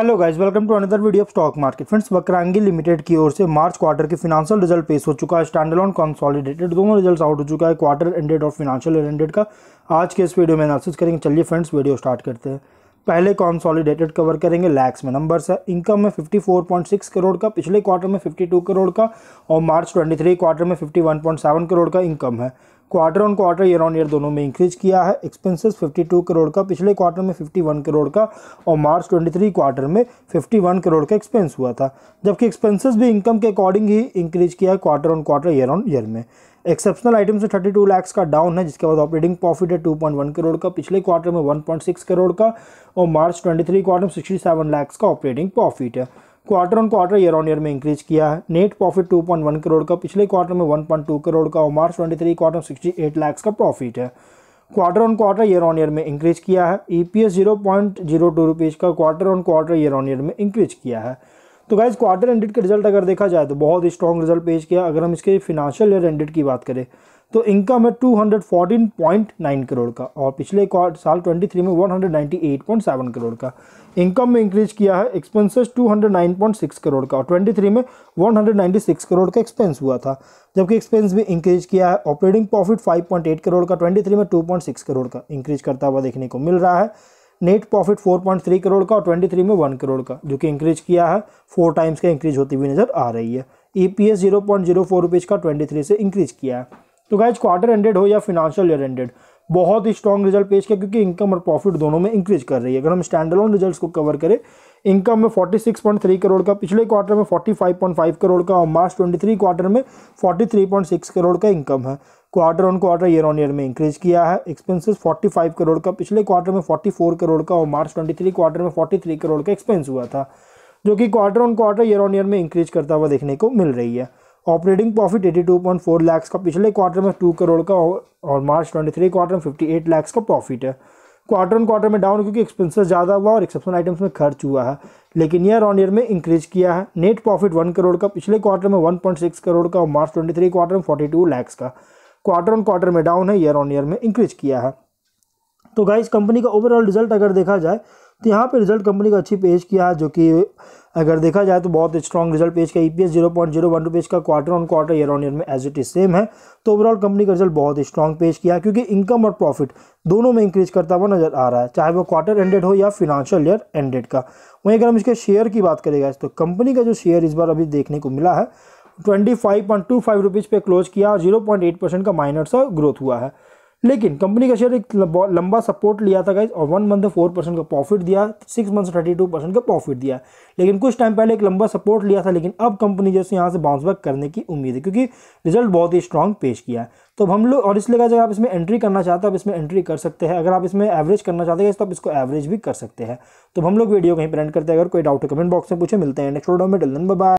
hello guys welcome to another video of stock market friends Vakrangee limited की ओर से March quarter के financial result पेश हो चुका है स्टैंडलॉन कॉन्सॉलिडेटेड दोनों रिजल्ट आउट हो चुका है क्वार्टर एंडेड और फिनांशियल एंडेड का आज के इस वीडियो में एनालिसिस करेंगे चलिए फ्रेंड्स वीडियो स्टार्ट करते हैं पहले कॉन्सॉलीडेटेड कवर करेंगे लैक्स में नंबर्स है इनकम में 54.6 करोड़ का पिछले क्वार्टर में 52 करोड़ का और मार्च 23 क्वार्टर में 51.7 करोड़ का इनकम है quarter on quarter year on year दोनों में इंक्रीज किया है एक्सपेंसेस 52 करोड़ का पिछले क्वार्टर में 51 करोड़ का और मार्च 23 क्वार्टर में 51 करोड़ का एक्सपेंस हुआ था जबकि एक्सपेंसेस भी इनकम के अकॉर्डिंग ही इंक्रीज किया है quarter on quarter year on year में एक्सेप्शनल आइटम से 32 लैक्स का डाउन है जिसके बाद ऑपरेटिंग प्रॉफिट है 2.1 करोड़ का पिछले क्वार्टर में 1.6 करोड़ का और मार्च 23 क्वार्टर में 67 लाख का ऑपरेटिंग प्रॉफिट है quarter on quarter year on year में इंक्रीज किया है नेट प्रॉफिट 2.1 करोड़ का पिछले क्वार्टर में 1.2 करोड़ का और March 23 quarter sixty eight lakhs का प्रॉफिट है quarter on quarter year on year में इंक्रीज किया है E P S zero point zero two rupees का quarter on quarter year on year में इंक्रीज किया है तो गाइज क्वार्टर एंडेड का रिजल्ट अगर देखा जाए तो बहुत ही स्ट्रॉन्ग रिजल्ट पेश किया अगर हम इसके फिनाशियल ईयर एंडेड की बात करें तो इनकम है two hundred fourteen point nine crore का और पिछले साल ट्वेंटी थ्री में one hundred ninety eight point seven crore का इनकम में इंक्रीज किया है expenses two hundred nine point six crore का और ट्वेंटी थ्री में one hundred ninety six crore का एक्सपेंस हुआ था जबकि एक्सपेंस भी इंक्रीज किया है operating profit five point eight crore का ट्वेंटी थ्री में टू पॉइंट सिक्स करोड़ का इंक्रीज करता हुआ देखने को मिल रहा है net profit four point three crore का और ट्वेंटी थ्री में वन करोड़ का जो कि इंक्रीज किया है फोर टाइम्स का इंक्रीज होती हुई नज़र आ रही है E P S zero point zero four rupees का ट्वेंटी थ्री से इंक्रीज किया है तो गाइज क्वार्टर एंडेड हो या फिनेंशियल ईयर एंडेड बहुत ही स्ट्रॉन्ग रिजल्ट पेश किया क्योंकि इनकम और प्रॉफिट दोनों में इंक्रीज कर रही है अगर हम स्टैंड अलोन रिजल्ट को कवर करें इनकम में 46.3 करोड़ का पिछले क्वार्टर में 45.5 करोड़ का और मार्च 23 क्वार्टर में 43.6 करोड़ का इनकम है quarter on quarter year on year में इंक्रीज किया है एक्सपेंसेस 45 करोड़ का पिछले क्वार्टर में 44 करोड़ का और मार्च 23 क्वार्टर में 43 करोड़ का एक्सपेंस हुआ था जो कि quarter on quarter year on year में इंक्रीज करता हुआ देखने को मिल रही है ऑपरेटिंग प्रॉफिट 82.4 लाख का पिछले क्वार्टर में टू करोड़ का और मार्च 23 क्वार्टर में 58 लाख का प्रॉफिट है क्वार्टर ऑन क्वार्टर में डाउन क्योंकि एक्सपेंसेस ज़्यादा हुआ और एक्सेप्शन आइटम्स में खर्च हुआ है लेकिन ईयर ऑन ईयर में इंक्रीज किया है नेट प्रॉफिट वन करोड़ का पिछले क्वार्टर में सिक्स करोड़ का और मार्च थ्री क्वार्टर में टू लैक्स का क्वार्टर ऑन क्वार्टर में डाउन है ईयर ऑन ईयर में इंक्रीज किया है तो गाइस कंपनी का ओवरऑल रिजल्ट अगर देखा जाए तो यहाँ पे रिजल्ट कंपनी का अच्छी पेश किया जो कि अगर देखा जाए तो बहुत स्ट्रॉन्ग रिजल्ट पेश किया E P S zero point zero one rupees का quarter on quarter year on year में एज इट इज सेम है तो ओवरऑल कंपनी का रिजल्ट बहुत स्ट्रॉन्ग पेश किया क्योंकि इनकम और प्रॉफिट दोनों में इंक्रीज करता हुआ नजर आ रहा है चाहे वो क्वार्टर एंडेड हो या फिनांशियल ईयर एंडेड का वहीं अगर हम इसके शेयर की बात करेगा तो कंपनी का जो शेयर इस बार अभी देखने को मिला है twenty five point two five rupees पे क्लोज किया और जीरो पॉइंट एट परसेंट का माइनर सा ग्रोथ हुआ है लेकिन कंपनी का शेयर एक लंबा सपोर्ट लिया था गाइज और वन मंथ में फोर परसेंट का प्रॉफिट दिया six month thirty two percent का प्रॉफिट दिया लेकिन कुछ टाइम पहले एक लंबा सपोर्ट लिया था लेकिन अब कंपनी जैसे यहाँ से बाउंस बैक करने की उम्मीद है क्योंकि रिजल्ट बहुत ही स्ट्रांग पेश किया है तो हम लोग और इसलिए अगर आप इसमें एंट्री करना चाहते हैं आप इसमें एंट्री कर सकते हैं अगर आप इसमें एवरेज करना चाहते हैं तो आप इसको एवरेज भी कर सकते हैं तो हम लोग वीडियो कहीं पर एंड करते हैं अगर कोई डाउट है कमेंट बॉक्स में पूछे मिलते हैं नेक्स्ट वीडियो में डलन बाय